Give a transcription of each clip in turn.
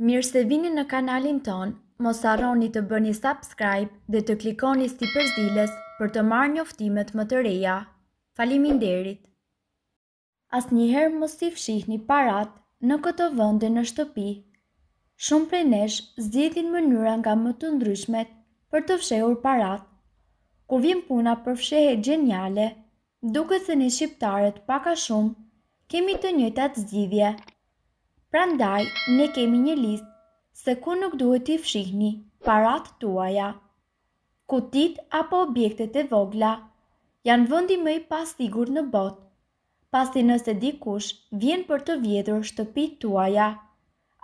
Mirë se vini në kanalin ton, mos arroni të bëni subscribe dhe të klikoni sti përzdiles për të marrë një oftimet më të reja. Falimin derit! As njëherë mos i fshih një parat në këtë vënde në shtëpi. Shumë prej nesh zhjetin mënyra nga më të ndryshmet për të fshehur parat. Ku vim puna për fshehe geniale, duke se një shqiptaret paka shumë, kemi të njëtë zgjidhje. Prandaj, ne kemi një list se ku nuk duhet t'i fshihni parat tuaja. Kutit apo objektet e vogla janë vëndi më i pasigur në bot, pasi nëse dikush vjen për të vjedhur shtëpit tuaja,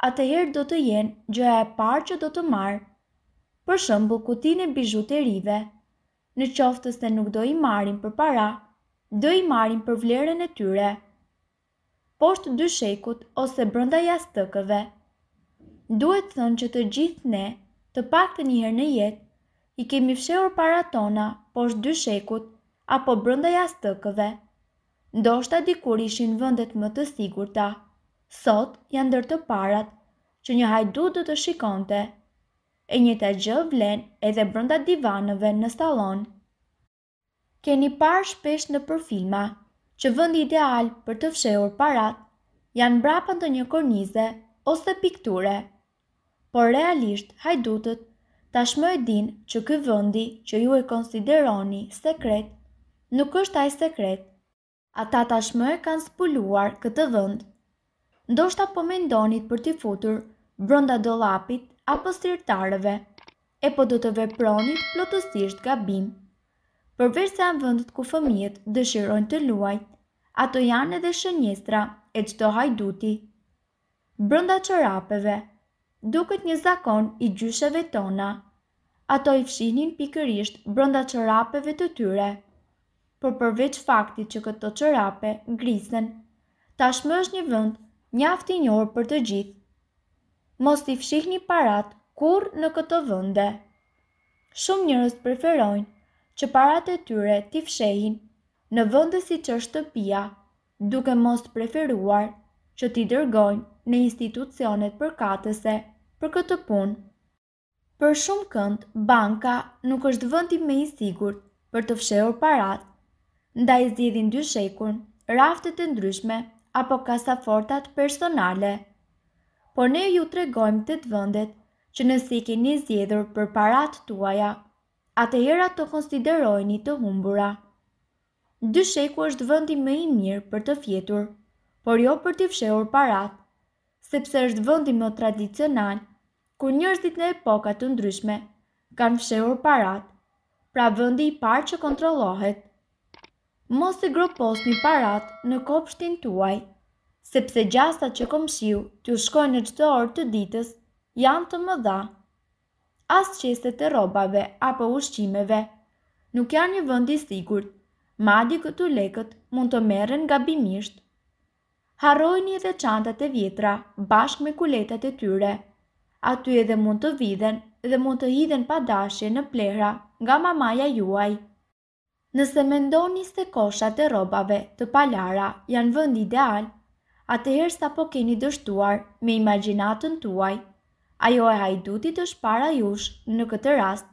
atëherë do të jenë gjëja e parë që do të marë. Për shëmbu kutin e bijuterive, në qoftë se nuk do i marim për para, do i marim për vlerën e tyre poshtë dy shekut ose brënda jastëkëve. Duhet thënë që të gjithë ne, të pak të njëherë në jetë, i kemi fshehur para tona poshtë dy shekut apo brënda jastëkëve. Do shta dikur ishin vëndet më të sigur ta. Sot janë dërë të parat që një hajdu dhe të shikonte. E një të gjë vlen edhe brënda divanëve në salon. Keni parë shpesh në përfilma që vëndi ideal për të fshehur parat janë brapa në një kornize ose pikture. Por realisht hajdutët tashmë e din që ky vëndi që ju e konsideroni sekret nuk është ai sekret. Ata tashmë e kanë spulluar këtë vënd. Ndoshta po mendonit për t'i futur brënda do lapit apo sirtarëve, e po do të vepronit plotësisht gabim përveç se janë vendet ku fëmijët dëshirojnë të luajnë, ato janë edhe shënjestra e çdo hajduti. Brenda çorapeve duket një zakon i gjysheve tona. Ato i fshinin pikërisht brenda çorapeve të tyre. Por përveç faktit që këto çorape ngrisen, tashmë është një vend mjaft i njohur për të gjithë. Mos i fshihni parat kurrë në këto vende. Shumë njerëz preferojnë që parat e tyre t'i fshehin në vëndës që shtëpia, duke mos të preferuar që t'i dërgojnë në institucionet katëse për këtë punë. Për shumë kënd, banka nuk është vëndi me i sigur për të fshehur parat, nda i zidhin dy shekun, raftet e ndryshme apo kasafortat personale. Por ne ju tregojmë të të vëndet që nësikin keni zjedhur për parat tuaja atëhera të konsiderojni të humbura. Dysheku është vëndi më i mirë për të fjetur, por jo për të fsheur parat, sepse është vëndi më tradicional, ku njërzit në epokat të ndryshme kanë fsheur parat, pra vëndi i parë që kontrolohet. Mos e gropos një parat në kopshtin tuaj, sepse gjasta që komshiu të shkojnë në qëtë orë të ditës janë të më dha as qeste të robave apo ushqimeve. Nuk janë një vëndi sigur, madi këtu lekët mund të meren gabimisht. Harojni edhe qantat e vjetra bashk me kuletat e tyre. Aty edhe mund të viden dhe mund të hidhen pa dashje në plehra nga mamaja juaj. Nëse mendoni se koshat e robave të palara janë vënd ideal, atëherë sa po keni dështuar me imaginatën tuaj ajo e hajdutit është para jush në këtë rast.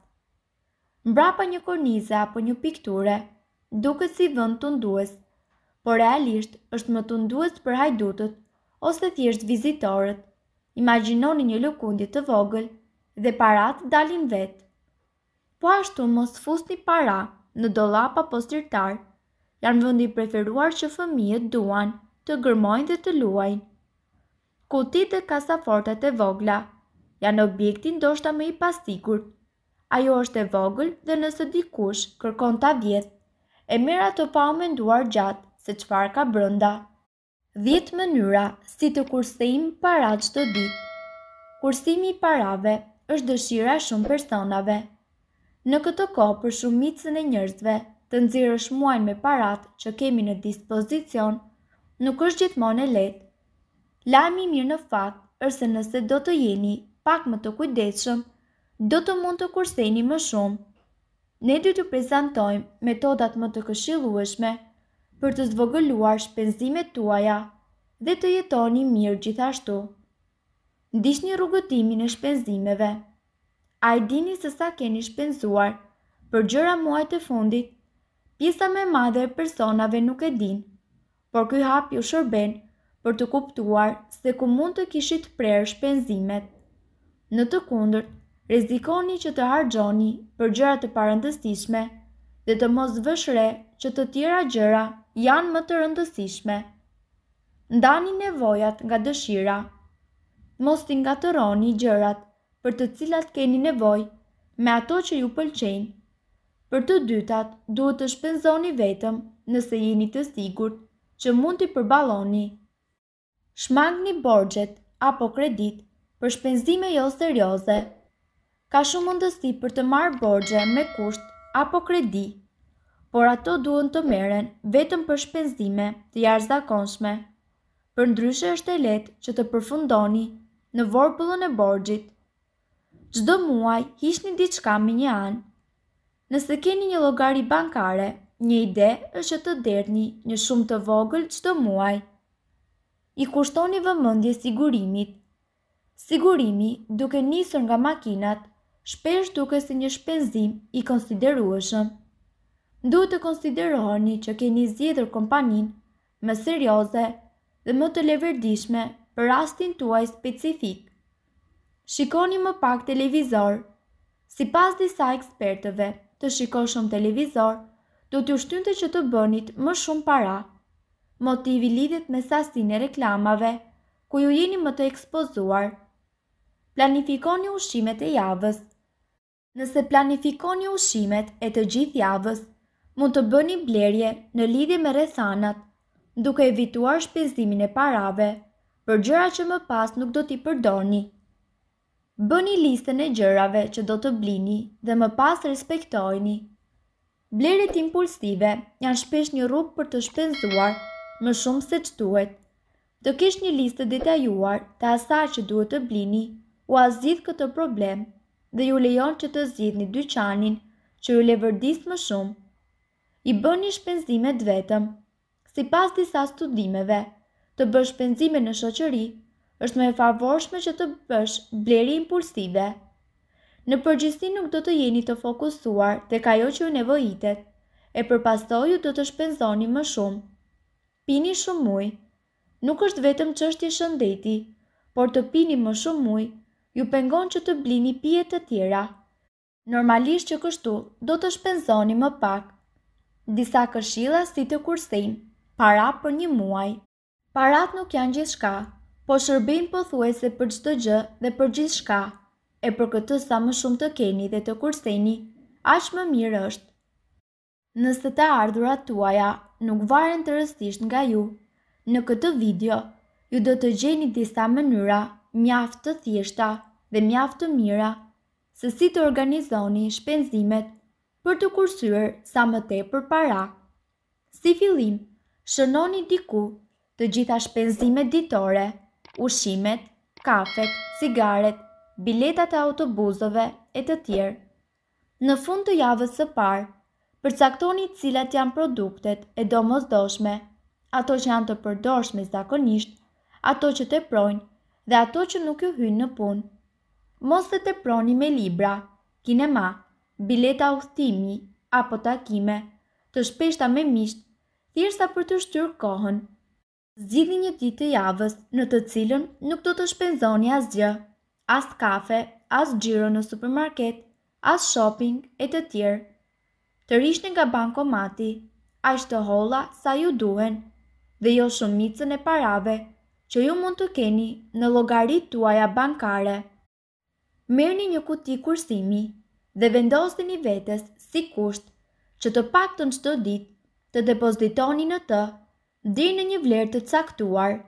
Mbrapa një korniza apo një pikture, duke si vënd të ndues, por realisht është më të ndues për hajdutët ose thjesht vizitorët. Imaginoni një lëkundje të vogël dhe parat dalin vetë. Po ashtu mos fusni para në dollapa postirtar, Janë vendi preferuar që fëmijët duan të gërmojnë dhe të luajnë. Kutitë e kasafortet e vogla – janë objekti ndoshta më i pastikur. Ajo është e vogël dhe nëse dikush kërkon ta vjetë, e merr të pa u menduar gjatë se çfarë ka brenda. 10 mënyra si të kursim para çdo ditë. Kursimi i parave është dëshira e shumë personave. Në këtë kohë për shumicën e njerëzve, të nxirësh muajin me parat që kemi në dispozicion nuk është gjithmonë e lehtë. Lajmi mirë në fakt është se nëse do të jeni pak më të kujdeshëm, do të mund të kurseni më shumë. Ne dy të prezentojmë metodat më të këshilueshme për të zvogëluar shpenzimet tuaja dhe të jetoni mirë gjithashtu. Ndish një rrugëtimin e shpenzimeve. A i dini se sa keni shpenzuar për gjëra muaj të fundit, pjesa me madhe e personave nuk e din, por këj hap ju shërben për të kuptuar se ku mund të kishit prerë shpenzimet. Në të kundërt, rezikoni që të hargjoni për gjërat të parëndësishme dhe të mos vëshre që të tjera gjëra janë më të rëndësishme. Ndani nevojat nga dëshira. Mos t'i nga të roni gjërat për të cilat keni nevoj me ato që ju pëlqenë. Për të dytat, duhet të shpenzoni vetëm nëse jeni të sigurt që mund t'i përbaloni. Shmangni borgjet apo kredit për shpenzime jo serioze. Ka shumë mundësi për të marrë borgje me kusht apo kredi, por ato duen të meren vetëm për shpenzime të jarëzakonshme. Për ndryshe është e letë që të përfundoni në vorpullën e borgjit. Gjdo muaj hishni diçka me një anë. Nëse keni një logari bankare, një ide është që të derni një shumë të vogël çdo muaj. I kushtoni vëmendje sigurimit Sigurimi, duke nisur nga makinat, shpesh duke si një shpenzim i konsiderueshëm. Duhet të konsiderohoni që keni zjedhër kompanin më serioze dhe më të leverdishme për rastin tuaj specifik. Shikoni më pak televizor. Si pas disa ekspertëve, të shikosh shumë televizor, do t'ju shtynte që të bënit më shumë para. Motivi lidhet me sasin e reklamave, ku ju jeni më të ekspozuar – planifikoni ushimet e javës. Nëse planifikoni ushimet e të gjithë javës, mund të bëni blerje në lidhje me rethanat, duke evituar shpenzimin e parave, për gjëra që më pas nuk do t'i përdoni. Bëni listën e gjërave që do të blini dhe më pas respektojni. Blerjet impulsive janë shpesh një rrugë për të shpenzuar më shumë se që duhet. Të kesh një listë detajuar të asaj që duhet të blini u azidh këtë problem dhe ju lejon që të zidh një dyqanin që ju le më shumë. I bën një shpenzime vetëm, si pas disa studimeve, të bësh shpenzime në shoqëri, është me favorshme që të bësh bleri impulsive. Në përgjithësi nuk do të jeni të fokusuar dhe ka jo që ju nevojitet, e për pasto ju do të shpenzoni më shumë. Pini shumë mujë, nuk është vetëm që është i shëndeti, por të pini më shumë mujë ju pengon që të blini pjetë të tjera. Normalisht që kështu, do të shpenzoni më pak. Disa këshilla si të kursim, para për një muaj. Parat nuk janë gjithë shka, po shërbim për thuaj se për gjithë gjë dhe për gjithë shka. E për këtë sa më shumë të keni dhe të kurseni, aq më mirë është. Nëse të ardhura tuaja nuk varen të rëstisht nga ju, në këtë video, ju do të gjeni disa mënyra mjaft të thjeshta dhe mjaftë të mira se si të organizoni shpenzimet për të kursyër sa më te për para. Si filim, shënoni diku të gjitha shpenzimet ditore, ushimet, kafet, cigaret, biletat e autobuzove e të tjerë. Në fund të javës së parë, përcaktoni cilat janë produktet e domosdoshme, ato që janë të përdorshme zakonisht, ato që të projnë dhe ato që nuk ju hynë në punë mos të të proni me libra, kinema, bileta uhtimi apo takime, të shpeshta me misht, thjesta për të shtyrë kohën. Zgjidhni një ditë të javës në të cilën nuk do të shpenzoni asgjë, as kafe, as xhiro në supermarket, as shopping e të tjerë. Të rishni nga bankomati, aq të holla sa ju duhen dhe jo shumicën e parave që ju mund të keni në llogaritë tuaja bankare. Merë një kuti kursimi dhe vendosni një vetës si kusht që të pak të në dit të depozitoni në të dhe në një vlerë të caktuar.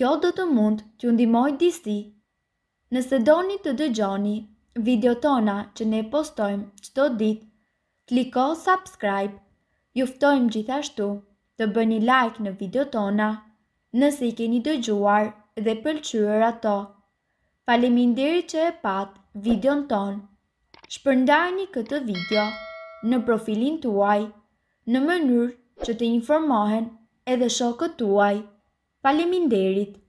Kjo do të mund të undimoj disi. Nëse doni të dëgjoni video tona që ne postojmë qdo dit, kliko subscribe, juftojmë gjithashtu të bëni like në video tona nëse i keni dëgjuar dhe pëlqyër ato. Faleminderit që e pat videon ton, shpërndajni këtë video në profilin tuaj në mënyrë që të informohen edhe shokët tuaj. Faleminderit